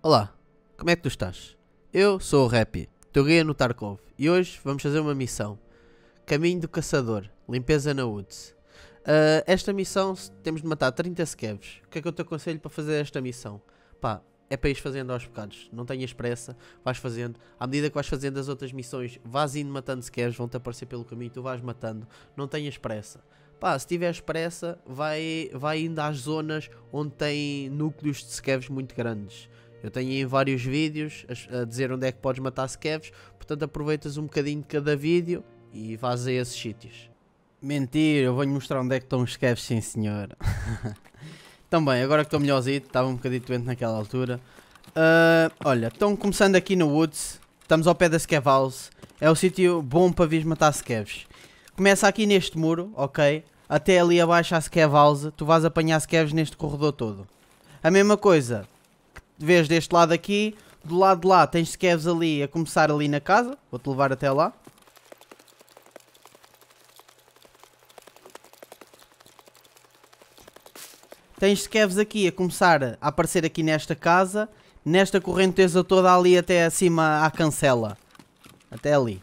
Olá, como é que tu estás? Eu sou o Rappi, teu guia no Tarkov, e hoje vamos fazer uma missão. Caminho do Caçador, Limpeza na Woods. Uh, esta missão temos de matar 30 scavs. O que é que eu te aconselho para fazer esta missão? Pá, é para ir fazendo aos bocados. Não tenhas pressa, vais fazendo. À medida que vais fazendo as outras missões, vais indo matando scavs, vão-te aparecer pelo caminho, tu vais matando. Não tenhas pressa. Pá, se tiveres pressa, vai, vai indo às zonas onde tem núcleos de scavs muito grandes. Eu tenho aí vários vídeos a, a dizer onde é que podes matar skevs, portanto aproveitas um bocadinho de cada vídeo e vais a esses sítios. Mentira, eu vou-lhe mostrar onde é que estão os scavs, sim senhor. bem, agora que estou melhorzinho, estava um bocadinho doente naquela altura. Uh, olha, estão começando aqui no Woods, estamos ao pé da Scav House, é o sítio bom para vires matar skevs. Começa aqui neste muro, ok? Até ali abaixo à Scav House, tu vais apanhar skevs neste corredor todo. A mesma coisa, vês deste lado aqui, do lado de lá tens scavs ali a começar ali na casa, vou-te levar até lá. Tens scavs aqui a começar a aparecer aqui nesta casa, nesta correnteza toda ali até acima à cancela. Até ali.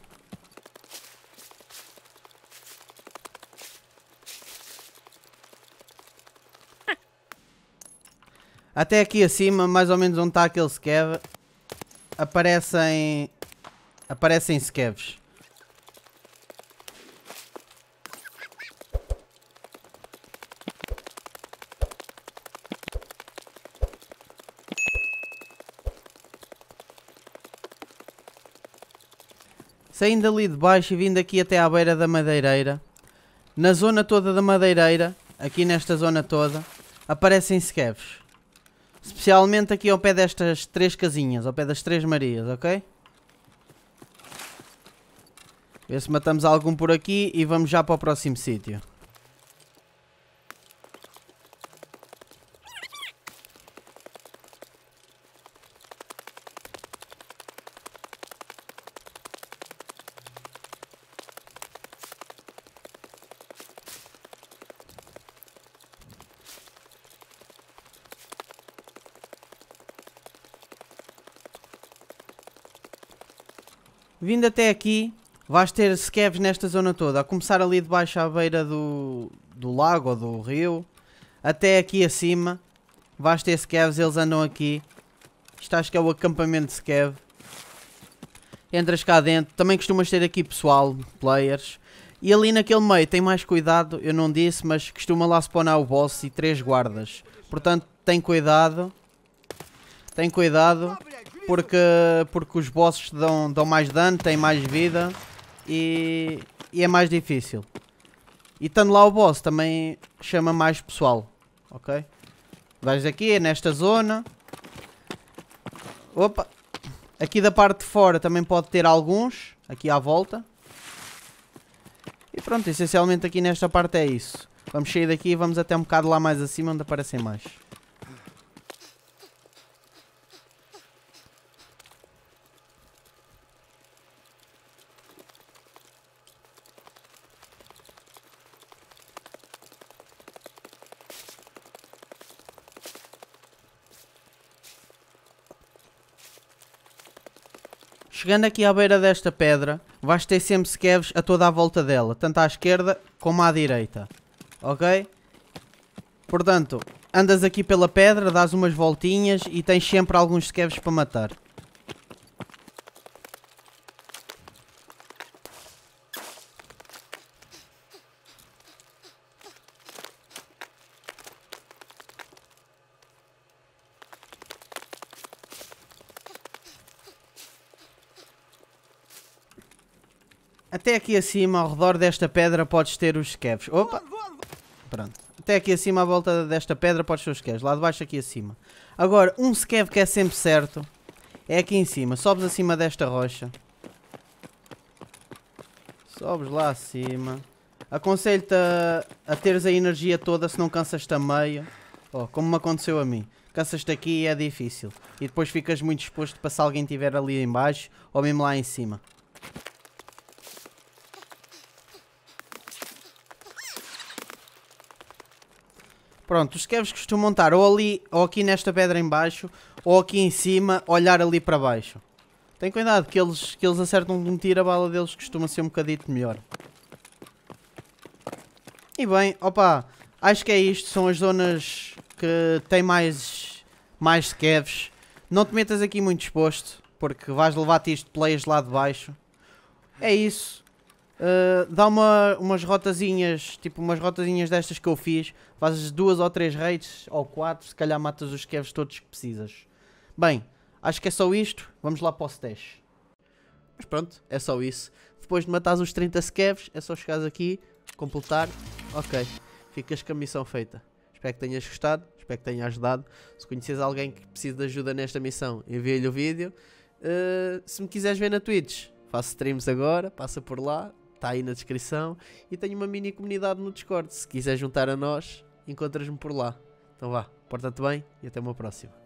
Até aqui acima, mais ou menos onde está aquele scav, aparecem, aparecem scavs. Saindo ali de baixo e vindo aqui até à beira da madeireira, na zona toda da madeireira, aqui nesta zona toda, aparecem scavs. Especialmente aqui ao pé destas três casinhas, ao pé das três Marias, ok? Vê se matamos algum por aqui e vamos já para o próximo sítio. Vindo até aqui, vais ter scavs nesta zona toda. A começar ali de baixo à beira do, do lago ou do rio. Até aqui acima. Vais ter scavs, eles andam aqui. Isto acho que é o acampamento de scav. Entras cá dentro. Também costumas ter aqui pessoal, players. E ali naquele meio tem mais cuidado, eu não disse, mas costuma lá spawnar o boss e três guardas. Portanto, tem cuidado. Tem cuidado porque, porque os bosses dão, dão mais dano, têm mais vida e, e é mais difícil. E estando lá o boss também chama mais pessoal, ok? Vais aqui, é nesta zona. Opa! Aqui da parte de fora também pode ter alguns, aqui à volta. E pronto, essencialmente aqui nesta parte é isso. Vamos sair daqui e vamos até um bocado lá mais acima onde aparecem mais. Chegando aqui à beira desta pedra, vais ter sempre skevs a toda a volta dela, tanto à esquerda como à direita. Ok? Portanto, andas aqui pela pedra, dás umas voltinhas e tens sempre alguns skevs para matar. Até aqui acima, ao redor desta pedra, podes ter os skevs. Opa! Pronto. Até aqui acima, à volta desta pedra, podes ter os skevs. Lá de baixo, aqui acima. Agora, um skev que é sempre certo é aqui em cima. Sobes acima desta rocha. Sobes lá acima. Aconselho-te a, a, teres a energia toda, se não cansas-te a meio. Oh, como me aconteceu a mim. Cansas-te aqui e é difícil. E depois ficas muito exposto para se alguém estiver ali embaixo ou mesmo lá em cima. Pronto, os kevs costumam estar ou ali, ou aqui nesta pedra em baixo, ou aqui em cima, olhar ali para baixo. Tem cuidado que eles, que eles acertam de um tiro, a bala deles costuma ser um bocadito melhor. E bem, opa, acho que é isto. São as zonas que têm mais, mais kevs. Não te metas aqui muito exposto, porque vais levar-te isto players lá de baixo. É isso. Uh, dá uma, umas rotazinhas, tipo umas rotazinhas destas que eu fiz. Fazes duas ou três raids, ou quatro, se calhar matas os kevs todos que precisas. Bem, acho que é só isto. Vamos lá para o stash. Mas pronto, é só isso. Depois de matares os 30 skevs é só chegares aqui, completar. Ok, ficas com a missão feita. Espero que tenhas gostado, espero que tenha ajudado. Se conheces alguém que precisa de ajuda nesta missão, envia-lhe o vídeo. Uh, se me quiseres ver na Twitch, faço streams agora, passa por lá, está aí na descrição. E tenho uma mini comunidade no Discord. Se quiser juntar a nós, encontras-me por lá. Então vá, porta-te bem e até uma próxima.